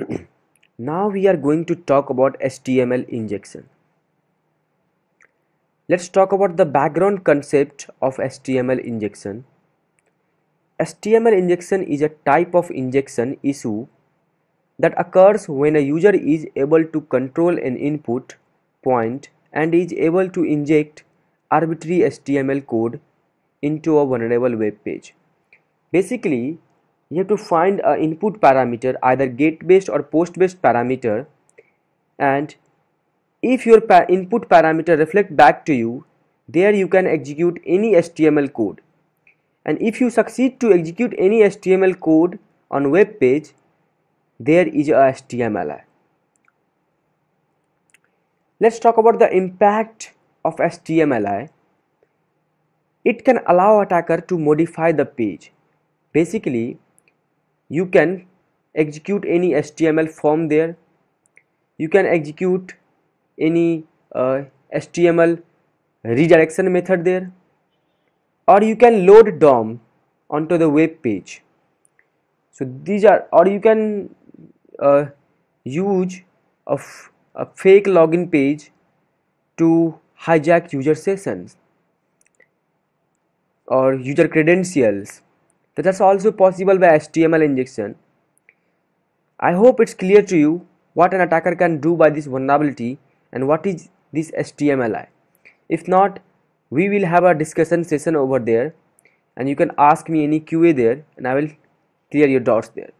now we are going to talk about HTML injection let's talk about the background concept of HTML injection HTML injection is a type of injection issue that occurs when a user is able to control an input point and is able to inject arbitrary HTML code into a vulnerable web page. Basically, you have to find an input parameter either gate based or post based parameter and if your pa input parameter reflect back to you there you can execute any HTML code and if you succeed to execute any HTML code on web page there is a HTML let's talk about the impact of HTML it can allow attacker to modify the page basically you can execute any HTML form there you can execute any uh, HTML redirection method there or you can load DOM onto the web page so these are or you can uh, use a, a fake login page to hijack user sessions or user credentials that is also possible by HTML injection. I hope it's clear to you what an attacker can do by this vulnerability and what is this HTMLI. If not, we will have a discussion session over there and you can ask me any QA there and I will clear your doubts there.